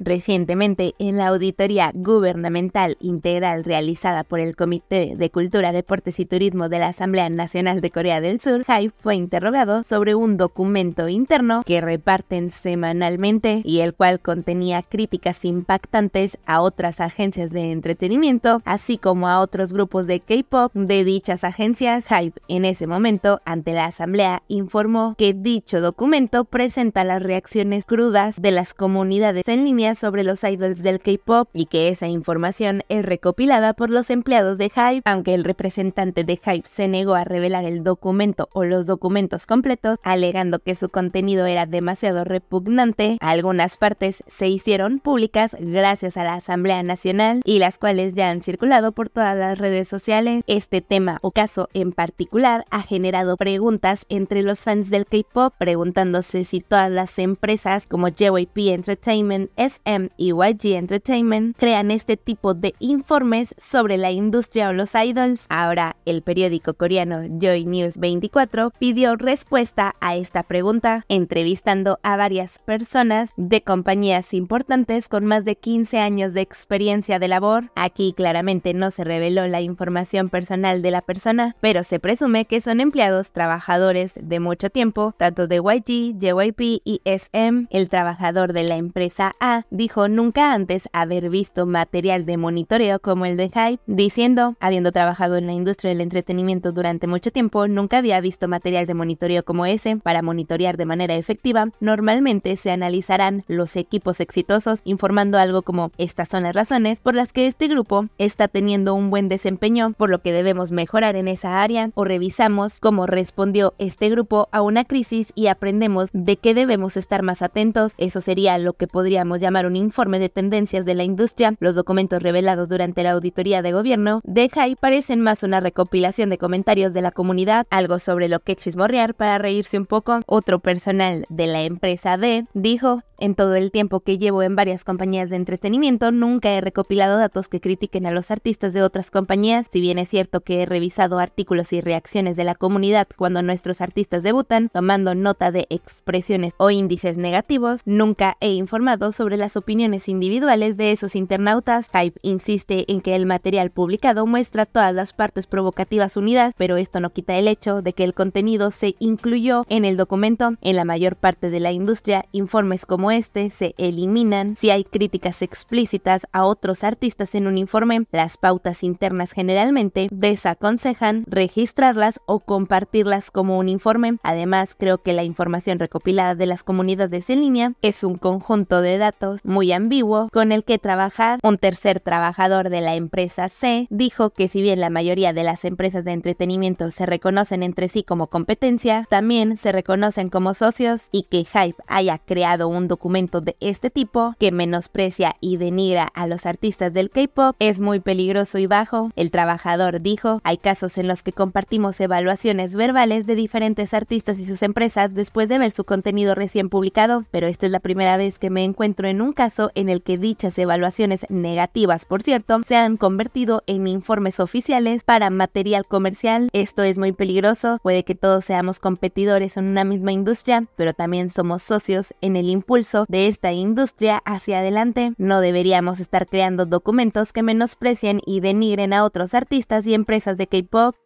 Recientemente, en la auditoría gubernamental integral realizada por el Comité de Cultura, Deportes y Turismo de la Asamblea Nacional de Corea del Sur, Hype fue interrogado sobre un documento interno que reparten semanalmente y el cual contenía críticas impactantes a otras agencias de entretenimiento, así como a otros grupos de K-pop de dichas agencias. Hype en ese momento ante la Asamblea informó que dicho documento presenta las reacciones crudas de las comunidades en línea sobre los idols del K-pop y que esa información es recopilada por los empleados de Hype, aunque el representante de Hype se negó a revelar el documento o los documentos completos, alegando que su contenido era demasiado repugnante, algunas partes se hicieron públicas gracias a la Asamblea Nacional y las cuales ya han circulado por todas las redes sociales. Este tema o caso en particular ha generado preguntas entre los fans del K-pop preguntándose si todas las empresas como JYP Entertainment, SM y YG Entertainment crean este tipo de informes sobre la industria o los idols. Ahora, el periódico coreano Joy News 24 pidió respuesta a esta pregunta, entrevistando a varias personas de compañías importantes con más de 15 años de experiencia de labor. Aquí claramente no se reveló la información personal de la persona, pero se presume que son empleados trabajadores de mucho tiempo, tanto de YG, JYP y SM. El trabajador de la empresa A dijo nunca antes haber visto material de monitoreo como el de Hype, diciendo, habiendo trabajado en la industria del entretenimiento durante mucho tiempo, nunca había visto material de monitoreo como ese. Para monitorear de manera efectiva, normalmente se analizarán los equipos exitosos informando algo como estas son las razones por las que este grupo está teniendo un buen desempeño, por lo que debemos mejorar en esa área o revisamos cómo respondió este grupo a una crisis y aprendemos de qué debemos estar más atentos. Eso sería lo que podríamos llamar un informe de tendencias de la industria, los documentos revelados durante la auditoría de gobierno de y parecen más una recopilación de comentarios de la comunidad, algo sobre lo que chismorrear para reírse un poco. Otro personal de la empresa D dijo, en todo el tiempo que llevo en varias compañías de entretenimiento, nunca he recopilado datos que critiquen a los artistas de otras compañías, si bien es cierto que he revisado artículos y reacciones de la comunidad cuando nuestros artistas debutan, tomando nota de expresiones o índices negativos, nunca he informado sobre las opiniones individuales de esos internautas. Type insiste en que el material publicado muestra todas las partes provocativas unidas, pero esto no quita el hecho de que el contenido se incluyó en el documento. En la mayor parte de la industria, informes como este se eliminan si hay críticas explícitas a otros artistas en un informe. Las pautas internas generalmente desaconsejan registrarlas o compartirlas como un informe. Además, creo que la información recopilada de las comunidades en línea es un conjunto de datos muy ambiguo con el que trabajar. Un tercer trabajador de la empresa C dijo que si bien la mayoría de las empresas de entretenimiento se reconocen entre sí como competencia, también se reconocen como socios y que Hype haya creado un documento Documento de este tipo, que menosprecia y denigra a los artistas del K-pop, es muy peligroso y bajo. El trabajador dijo: Hay casos en los que compartimos evaluaciones verbales de diferentes artistas y sus empresas después de ver su contenido recién publicado, pero esta es la primera vez que me encuentro en un caso en el que dichas evaluaciones negativas, por cierto, se han convertido en informes oficiales para material comercial. Esto es muy peligroso, puede que todos seamos competidores en una misma industria, pero también somos socios en el impulso de esta industria hacia adelante. No deberíamos estar creando documentos que menosprecien y denigren a otros artistas y empresas de K-Pop.